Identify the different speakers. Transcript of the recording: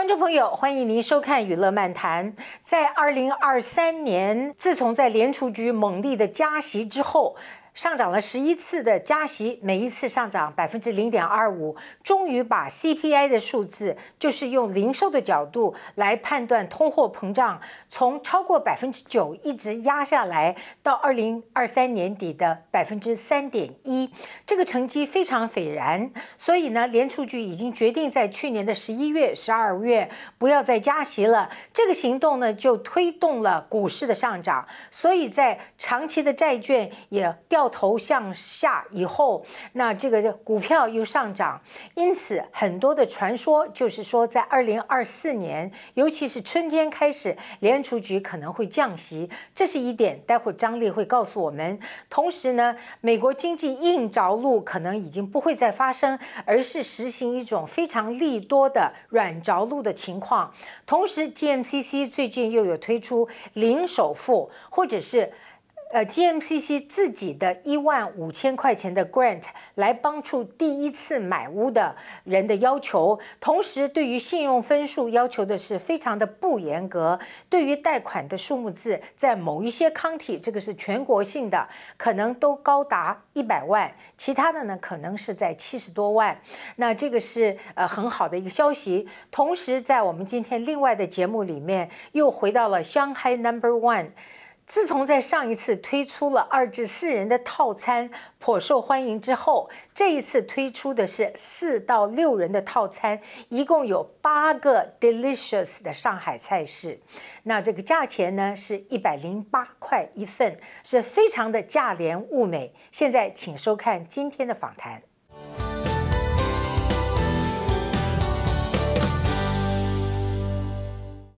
Speaker 1: 观众朋友，欢迎您收看《娱乐漫谈》。在二零二三年，自从在联储局猛烈的加息之后。上涨了十一次的加息，每一次上涨百分之零点二五，终于把 CPI 的数字，就是用零售的角度来判断通货膨胀，从超过百分之九一直压下来到二零二三年底的百分之三点一，这个成绩非常斐然。所以呢，联储局已经决定在去年的十一月、十二月不要再加息了。这个行动呢，就推动了股市的上涨，所以在长期的债券也掉。头向下以后，那这个股票又上涨，因此很多的传说就是说，在二零二四年，尤其是春天开始，联储局可能会降息，这是一点。待会张丽会告诉我们。同时呢，美国经济硬着陆可能已经不会再发生，而是实行一种非常利多的软着陆的情况。同时，G M C C 最近又有推出零首付，或者是。呃，G M C C 自己的一万五千块钱的 grant 来帮助第一次买屋的人的要求，同时对于信用分数要求的是非常的不严格。对于贷款的数目字，在某一些康体，这个是全国性的，可能都高达一百万，其他的呢可能是在七十多万。那这个是呃很好的一个消息。同时，在我们今天另外的节目里面，又回到了 Shanghai Number One。自从在上一次推出了二至四人的套餐颇受欢迎之后，这一次推出的是四到六人的套餐，一共有八个 delicious 的上海菜式。那这个价钱呢是一百零八块一份，是非常的价廉物美。现在请收看今天的访谈。